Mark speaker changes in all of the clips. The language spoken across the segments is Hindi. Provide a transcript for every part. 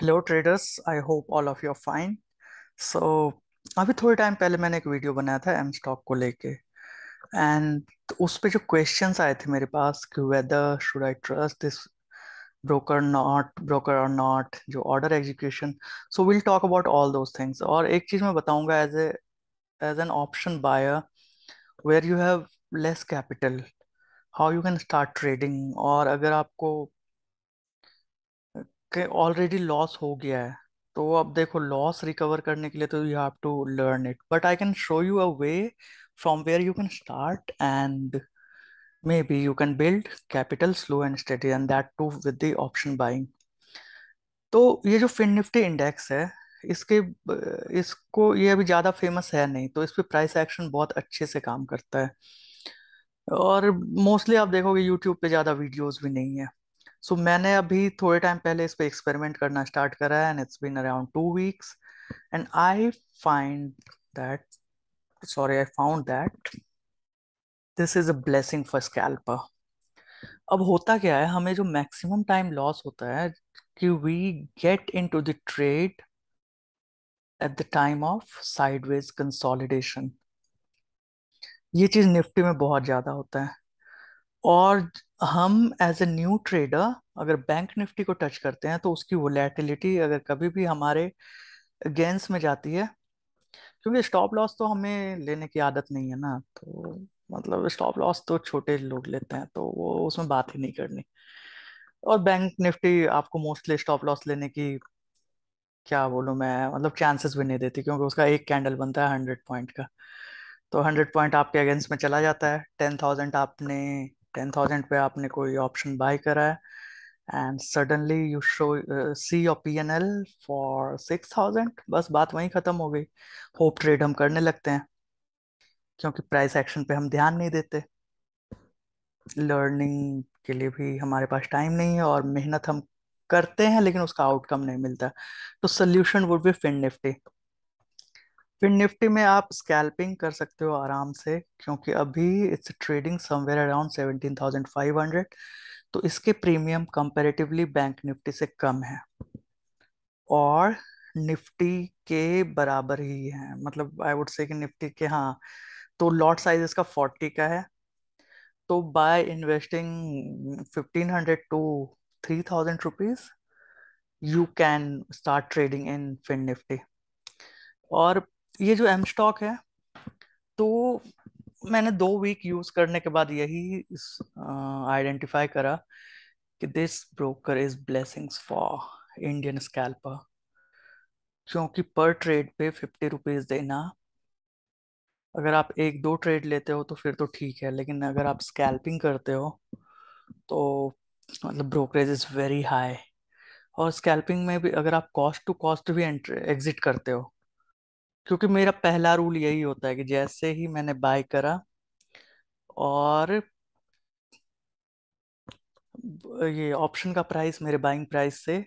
Speaker 1: Hello traders I hope all of your fine so अभी थोड़े टाइम पहले मैंने एक वीडियो बनाया था एम स्टॉक को लेके एंड उस पर जो क्वेश्चन आए थे मेरे पास कि whether should I trust this broker not broker और नॉट जो order execution so will talk about all those things और एक चीज़ मैं बताऊंगा as a as an option buyer where you have less capital how you can start trading और अगर आपको ऑलरेडी लॉस हो गया है तो अब देखो लॉस रिकवर करने के लिए तो you have to learn it but I can show you a way from where you can start and maybe you can build capital slow and steady and that too with the option buying तो ये जो फिन निफ्टी इंडेक्स है इसके इसको ये अभी ज़्यादा फेमस है नहीं तो इस पर प्राइस एक्शन बहुत अच्छे से काम करता है और मोस्टली आप देखोगे यूट्यूब पे ज़्यादा वीडियोस भी नहीं है सो so, मैंने अभी थोड़े टाइम पहले इस पे एक्सपेरिमेंट करना स्टार्ट करा है and it's been around two weeks and I find that sorry I found that this is a blessing for scalper अब होता क्या है हमें जो मैक्सिमम टाइम लॉस होता है कि we get into the trade at the time of sideways consolidation ये चीज निफ्टी में बहुत ज्यादा होता है और हम एज ए न्यू ट्रेडर अगर बैंक निफ्टी को टच करते हैं तो उसकी वोलेटिलिटी अगर कभी भी हमारे अगेंस्ट में जाती है क्योंकि स्टॉप लॉस तो हमें लेने की आदत नहीं है ना तो मतलब स्टॉप लॉस तो छोटे लोग लेते हैं तो वो उसमें बात ही नहीं करनी और बैंक निफ्टी आपको मोस्टली स्टॉप लॉस लेने की क्या बोलूँ मैं मतलब चांसेस भी नहीं देती क्योंकि उसका एक कैंडल बनता है हंड्रेड पॉइंट का तो हंड्रेड पॉइंट आपके अगेंस्ट में चला जाता है टेन थाउजेंड आपने टेन थाउजेंड पे आपने कोई ऑप्शन बाय करा है and suddenly you show see your P N L for six thousand बस बात वहीं ख़त्म हो गई होप ट्रेड हम करने लगते हैं क्योंकि प्राइस एक्शन पे हम ध्यान नहीं देते लर्निंग के लिए भी हमारे पास टाइम नहीं है और मेहनत हम करते हैं लेकिन उसका आउटकम नहीं मिलता तो solution would be fin Nifty फिर निफ्टी में आप स्कैल्पिंग कर सकते हो आराम से क्योंकि अभी it's trading somewhere around seventeen thousand five hundred तो इसके प्रीमियम कंपेरेटिवली बैंक निफ्टी से कम है और निफ्टी के बराबर ही है मतलब आई वुड से कि निफ्टी के हाँ तो लॉट साइज इसका फोर्टी का है तो by investing fifteen hundred to three thousand rupees you can start trading in fin Nifty और ये जो एम स्टॉक है तो मैंने दो वीक यूज करने के बाद यही आइडेंटिफाई करा कि this broker is blessings for Indian scalper क्योंकि पर ट्रेड पे फिफ्टी रुपीज देना अगर आप एक दो ट्रेड लेते हो तो फिर तो ठीक है लेकिन अगर आप स्कैल्पिंग करते हो तो मतलब ब्रोकरेज इज वेरी हाई और स्कैल्पिंग में भी अगर आप कॉस्ट टू कॉस्ट भी एग्जिट करते हो क्योंकि मेरा पहला रूल यही होता है कि जैसे ही मैंने बाय करा और ये ऑप्शन का प्राइस मेरे बाइंग प्राइस से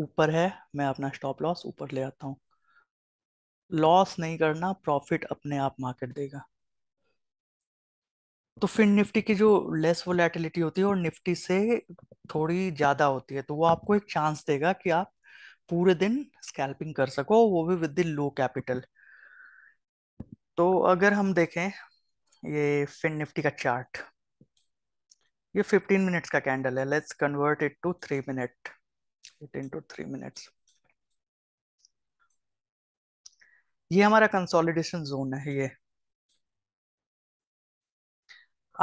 Speaker 1: ऊपर है मैं अपना स्टॉप लॉस ऊपर ले आता हूँ लॉस नहीं करना प्रॉफिट अपने आप मार्केट देगा तो फिर निफ्टी की जो लेस वोलेटिलिटी होती है और निफ्टी से थोड़ी ज़्यादा होती है तो वो आपको एक चांस देगा कि आप पूरे दिन स्कैल्पिंग कर सको वो भी विद इन लो कैपिटल तो अगर हम देखें ये फिन निफ्टी का चार्ट ये 15 मिनट्स का कैंडल है let's convert it to three minute it to three minutes ये हमारा कंसोलिडेशन जोन है ये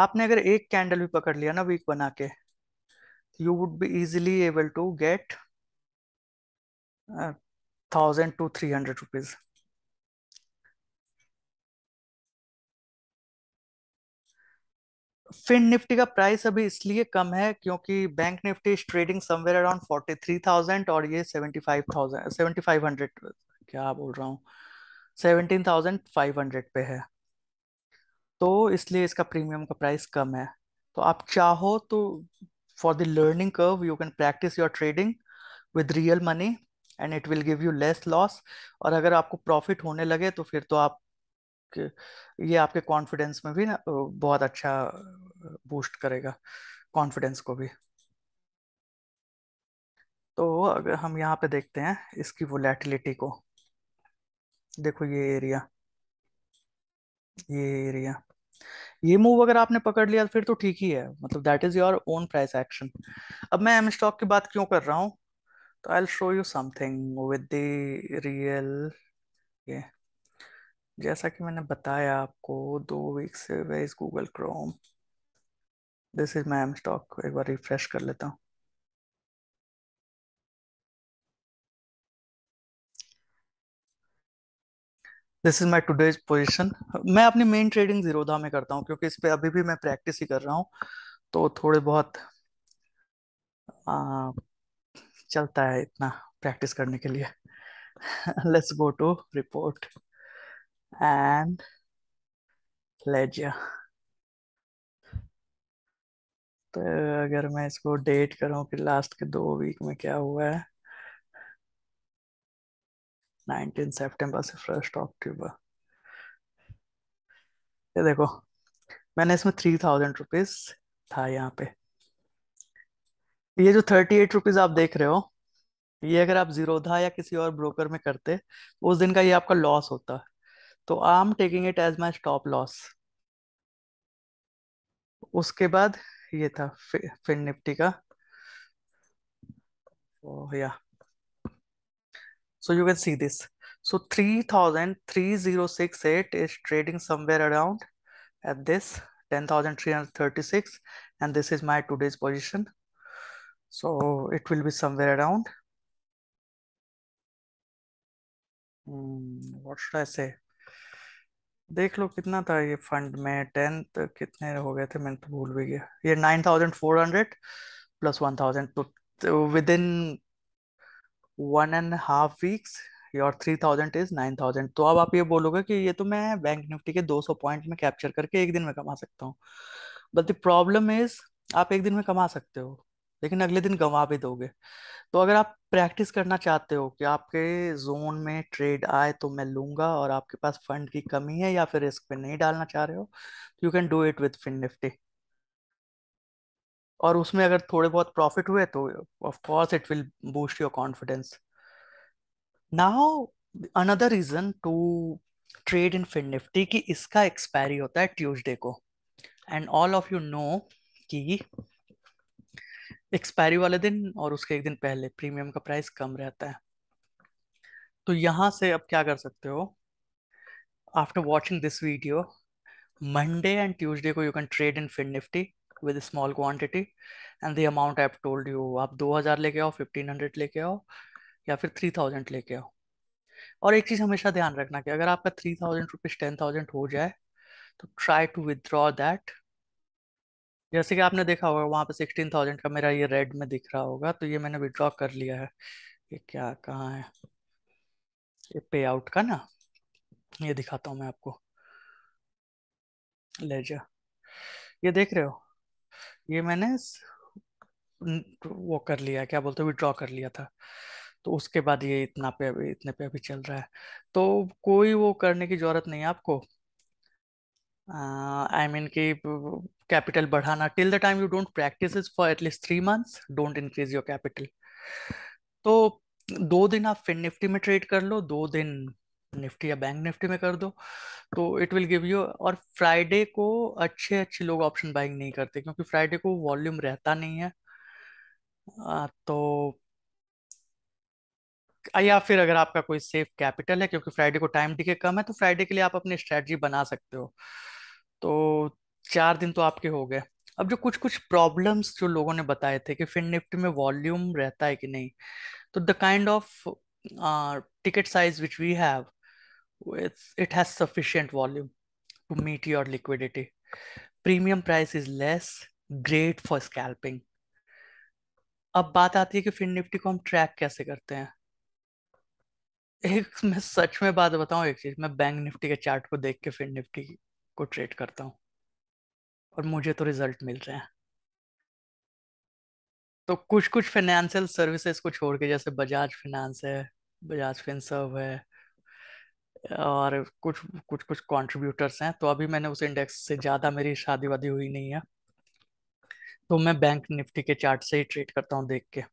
Speaker 1: आपने अगर एक कैंडल भी पकड़ लिया ना वीक बना के you would be easily able to get thousand to three hundred rupees fin Nifty का प्राइस अभी इसलिए कम है क्योंकि bank Nifty is trading somewhere around forty three thousand और ये seventy five thousand seventy five hundred क्या बोल रहा हूँ सेवेंटीन थाउजेंड फाइव हंड्रेड पे है तो इसलिए इसका प्रीमियम का प्राइस कम है तो आप चाहो तो for the learning curve you can practice your trading with real money and it will give you less loss और अगर आपको प्रॉफिट होने लगे तो फिर तो आप ये आपके कॉन्फिडेंस में भी ना बहुत अच्छा बूस्ट करेगा कॉन्फिडेंस को भी तो अगर हम यहाँ पे देखते हैं इसकी वोलेटिलिटी को देखो ये एरिया ये एरिया ये मूव अगर आपने पकड़ लिया तो फिर तो ठीक ही है मतलब that is your own price action अब मैं एम स्टॉक की बात क्यों कर रहा हूँ तो I show you something with the real ये जैसा कि मैंने बताया आपको दो वीक से वेज Google Chrome this is my M stock एक बार रिफ्रेश कर लेता हूँ this is my today's position मैं अपनी मेन ट्रेडिंग जीरोधा में करता हूँ क्योंकि इस पर अभी भी मैं प्रैक्टिस ही कर रहा हूँ तो थोड़े बहुत आ, चलता है इतना प्रैक्टिस करने के लिए let's go to report and ledger तो अगर मैं इसको डेट करूं कि लास्ट के दो वीक में क्या हुआ है 19 सितंबर से फर्स्ट अक्टूबर ये देखो मैंने इसमें थ्री थाउजेंड रुपीज था यहाँ पे ये जो थर्टी एट रुपीज आप देख रहे हो ये अगर आप जीरोधा या किसी और ब्रोकर में करते उस दिन का ये आपका लॉस होता तो I am taking it as my stop loss उसके बाद ये था फिन निफ्टी का या so you can see this so three thousand three zero six eight is trading somewhere around at this ten thousand three hundred thirty six and this is my two days position So it will be somewhere around. Hmm, what should I say? देख लो कितना था ये फंड में टेंथ कितने हो गए थे मैंने तो भूल भी गया ये nine thousand four hundred plus one thousand within one and half weeks your three thousand is nine thousand तो अब आप ये बोलोगे कि ये तो मैं बैंक निफ्टी के दो सौ पॉइंट में कैप्चर करके एक दिन में कमा सकता हूँ बट द प्रॉब्लम इज आप एक दिन में कमा सकते हो लेकिन अगले दिन गंवा भी दोगे तो अगर आप प्रैक्टिस करना चाहते हो कि आपके जोन में ट्रेड आए तो मैं लूंगा और आपके पास फंड की कमी है या फिर रिस्क पे नहीं डालना चाह रहे हो तो you can do it with fin Nifty और उसमें अगर थोड़े बहुत प्रॉफिट हुए तो of course it will boost your confidence now another reason to trade in fin Nifty की इसका एक्सपायरी होता है ट्यूजडे को and all of you know कि एक्सपायरी वाले दिन और उसके एक दिन पहले प्रीमियम का प्राइस कम रहता है तो यहाँ से अब क्या कर सकते हो after watching this video Monday and Tuesday को you can trade in fin Nifty with small quantity and the amount I told you आप 2000 लेके आओ 1500 लेके आओ या फिर 3000 लेके आओ और एक चीज हमेशा ध्यान रखना कि अगर आपका three thousand rupees ten thousand हो जाए तो ट्राई टू विदड्रॉ दैट जैसे कि आपने देखा होगा वहाँ पे सिक्सटीन थाउजेंड का मेरा ये रेड में दिख रहा होगा तो ये मैंने विड्रॉ कर लिया है ये क्या कहाँ है ये पे आउट का ना ये दिखाता हूँ मैं आपको जा ये देख रहे हो ये मैंने वो कर लिया क्या बोलते विड्रॉ कर लिया था तो उसके बाद ये इतना पे अभी इतने पे अभी चल रहा है तो कोई वो करने की ज़रूरत नहीं है आपको आई uh, मीन कि कैपिटल बढ़ाना till the time you don't practice for at least three months don't increase your capital तो दो दिन आप फिन निफ्टी में ट्रेड कर लो दो दिन निफ्टी या बैंक निफ्टी में कर दो तो इट विल गिव यू और फ्राइडे को अच्छे अच्छे लोग ऑप्शन बाइंग नहीं करते क्योंकि फ्राइडे को वॉल्यूम रहता नहीं है तो या फिर अगर आपका कोई सेफ कैपिटल है क्योंकि फ्राइडे को टाइम टिके कम है तो फ्राइडे के लिए आप अपनी स्ट्रेटजी बना सकते हो तो चार दिन तो आपके हो गए अब जो कुछ कुछ प्रॉब्लम्स जो लोगों ने बताए थे कि फिन निफ्टी में वॉल्यूम रहता है कि नहीं तो the kind of ticket size which we have it's it has sufficient volume to meet your liquidity premium price is less great for scalping अब बात आती है कि फिन निफ्टी को हम ट्रैक कैसे करते हैं एक मैं सच में बात बताऊं एक चीज मैं बैंक निफ्टी के चार्ट को देख के फिन निफ्टी को ट्रेड करता हूँ और मुझे तो रिजल्ट मिल रहे हैं तो कुछ कुछ फाइनेंशियल सर्विसेज को छोड़ के जैसे बजाज फिनेंस है बजाज फिनसर्व है और कुछ कुछ कुछ कंट्रीब्यूटर्स हैं तो अभी मैंने उस इंडेक्स से ज़्यादा मेरी शादी वादी हुई नहीं है तो मैं बैंक निफ्टी के चार्ट से ही ट्रेड करता हूँ देख के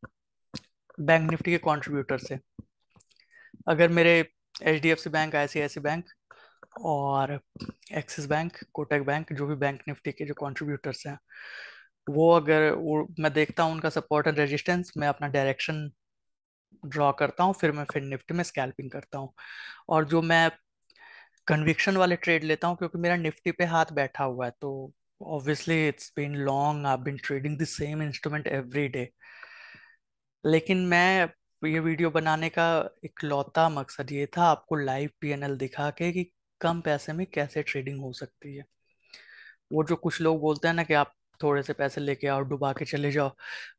Speaker 1: बैंक निफ्टी के कंट्रीब्यूटर से अगर मेरे H D F C bank I bank और एक्सिस बैंक कोटक बैंक जो भी बैंक निफ्टी के जो कॉन्ट्रीब्यूटर्स हैं वो अगर वो मैं देखता हूँ उनका सपोर्ट एंड रेजिस्टेंस मैं अपना डायरेक्शन ड्रॉ करता हूँ फिर मैं फिर निफ्टी में स्कैल्पिंग करता हूँ और जो मैं कन्विक्शन वाले ट्रेड लेता हूँ क्योंकि मेरा निफ्टी पे हाथ बैठा हुआ है तो obviously it's been long I been trading the same instrument every day लेकिन मैं ये वीडियो बनाने का इकलौता मकसद ये था आपको लाइव एल दिखा के कि कम पैसे में कैसे ट्रेडिंग हो सकती है वो जो कुछ लोग बोलते हैं ना कि आप थोड़े से पैसे लेके आओ डुबा के चले जाओ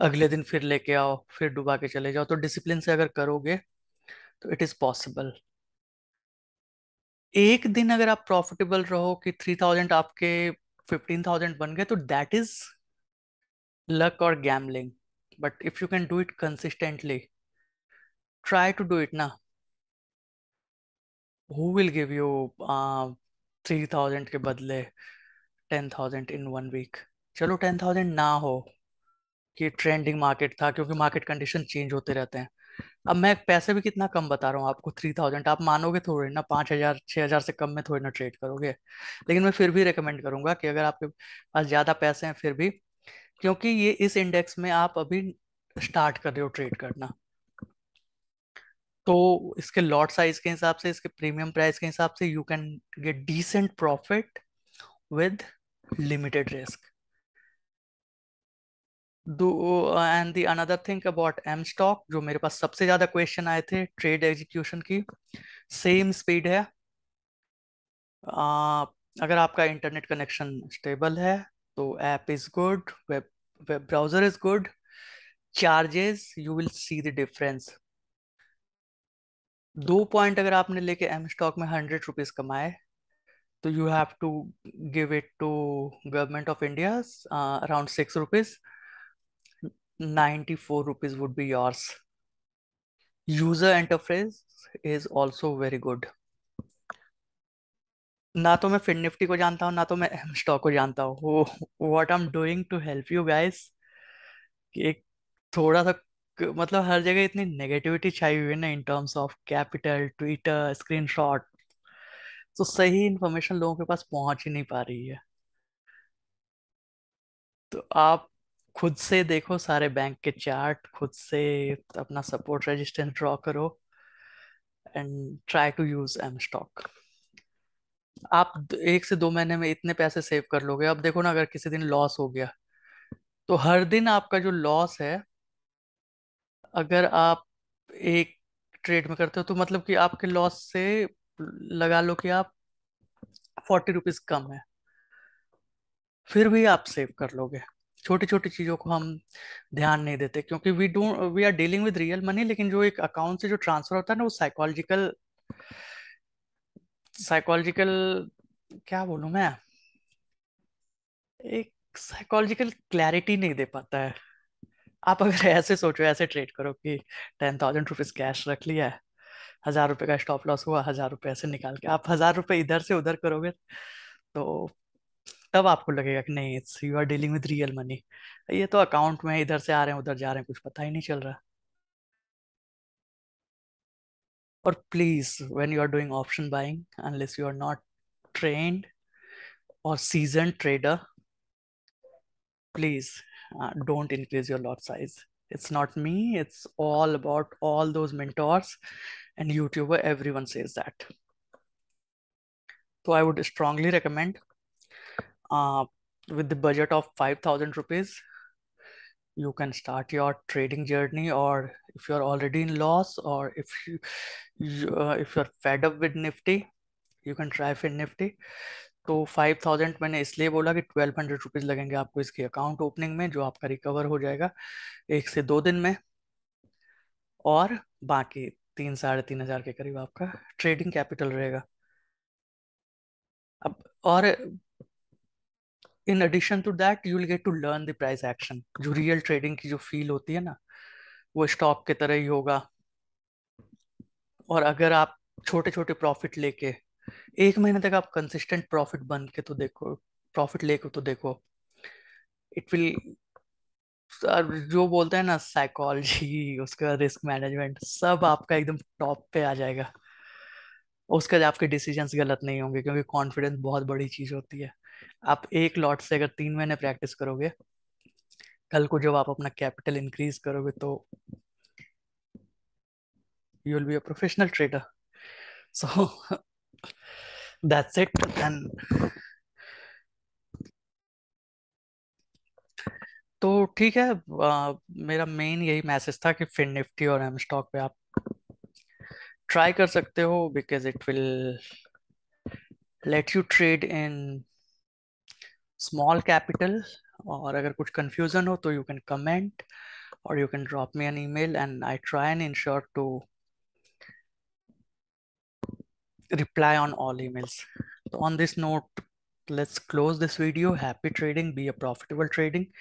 Speaker 1: अगले दिन फिर लेके आओ फिर डुबा के चले जाओ तो डिसिप्लिन से अगर करोगे तो इट इज पॉसिबल एक दिन अगर आप प्रॉफिटेबल रहो कि थ्री थाउजेंड आपके फिफ्टीन थाउजेंड बन गए तो दैट इज लक और gambling but if you can do it consistently try to do it ना who will give you three thousand के बदले थाउजेंड इन वन वीक चलो थाउजेंड ना हो कि ट्रेंडिंग मार्केट था क्योंकि मार्केट कंडीशन चेंज होते रहते हैं अब मैं पैसे भी कितना कम बता रहा हूँ आपको थ्री थाउजेंड आप मानोगे थोड़े ना पाँच हजार छः हजार से कम में थोड़े ना ट्रेड करोगे लेकिन मैं फिर भी रिकमेंड करूंगा कि अगर आपके पास ज़्यादा पैसे हैं फिर भी क्योंकि ये इस इंडेक्स में आप अभी स्टार्ट कर रहे हो ट्रेड करना तो इसके लॉट साइज के हिसाब से इसके प्रीमियम प्राइस के हिसाब से you can get decent profit with limited risk and the another thing about M stock जो मेरे पास सबसे ज्यादा क्वेश्चन आए थे ट्रेड एग्जीक्यूशन की सेम स्पीड है uh, अगर आपका इंटरनेट कनेक्शन स्टेबल है तो app is good web web browser is good charges you will see the difference दो पॉइंट अगर आपने लेके एम स्टॉक में हंड्रेड रुपीज कमाए तो you have to give it to government of India around six rupees ninety four rupees would be yours user interface is also very good ना तो मैं फिन निफ्टी को जानता हूँ ना तो मैं एम स्टॉक को जानता हूँ what I am doing to help you guys एक थोड़ा सा मतलब हर जगह इतनी नेगेटिविटी छाई हुई है ना in terms of capital Twitter screenshot तो सही इन्फॉर्मेशन लोगों के पास पहुंच ही नहीं पा रही है तो आप खुद से देखो सारे बैंक के चार्ट खुद से अपना सपोर्ट रेजिस्टेंस ड्रॉ करो and try to use M stock आप एक से दो महीने में इतने पैसे सेव कर लोगे अब देखो ना अगर किसी दिन लॉस हो गया तो हर दिन आपका जो लॉस है अगर आप एक ट्रेड में करते हो तो मतलब कि आपके लॉस से लगा लो कि आप फोर्टी रुपीज कम है फिर भी आप सेव कर लोगे छोटी छोटी चीज़ों को हम ध्यान नहीं देते क्योंकि we don't we are dealing with real money लेकिन जो एक अकाउंट से जो ट्रांसफर होता है ना वो साइकोलॉजिकल साइकोलॉजिकल क्या बोलू मैं एक साइकोलॉजिकल क्लैरिटी नहीं दे पाता है आप अगर ऐसे सोचो ऐसे ट्रेड करो कि टेन थाउजेंड रुपीज कैश रख लिया है हजार रुपए का स्टॉप लॉस हुआ हजार रुपए ऐसे निकाल के आप हजार रुपए इधर से उधर करोगे तो तब आपको लगेगा कि नहीं it's you are dealing with real money ये तो अकाउंट में इधर से आ रहे हैं उधर जा रहे हैं कुछ पता ही नहीं चल रहा और please when you are doing option buying unless you are not trained और seasoned trader please uh, don't increase your lot size it's not me it's all about all those mentors and youtuber everyone says that so i would strongly recommend uh, with the budget of 5000 rupees you can start your trading journey or if you're already in loss or if you, you uh, if you're fed up with nifty you can try fin nifty तो फाइव थाउजेंड मैंने इसलिए बोला कि ट्वेल्व हंड्रेड रुपीज़ लगेंगे आपको इसके अकाउंट ओपनिंग में जो आपका रिकवर हो जाएगा एक से दो दिन में और बाकी तीन साढ़े तीन हज़ार के करीब आपका ट्रेडिंग कैपिटल रहेगा अब और in addition to that you will get to learn the price action जो रियल ट्रेडिंग की जो फील होती है ना वो स्टॉक की तरह ही होगा और अगर आप छोटे छोटे प्रॉफिट लेके एक महीने तक आप कंसिस्टेंट प्रॉफिट बन के तो देखो प्रॉफिट लेके तो देखो इट विल जो बोलते हैं ना साइकोलॉजी उसका रिस्क मैनेजमेंट सब आपका एकदम टॉप पे आ जाएगा उसके बाद आपके डिसीजन गलत नहीं होंगे क्योंकि कॉन्फिडेंस बहुत बड़ी चीज होती है आप एक लॉट से अगर तीन महीने प्रैक्टिस करोगे कल को जब आप अपना कैपिटल इंक्रीज करोगे तो you will be a professional trader so that's it and तो ठीक है आ, मेरा मेन यही मैसेज था कि फिन निफ्टी और एम स्टॉक पे आप ट्राई कर सकते हो because it will let you trade in small capital और अगर कुछ कंफ्यूजन हो तो यू कैन कमेंट और you can drop me an email and I try and ensure to reply on all emails. So on this note, let's close this video. Happy trading, be a profitable trading.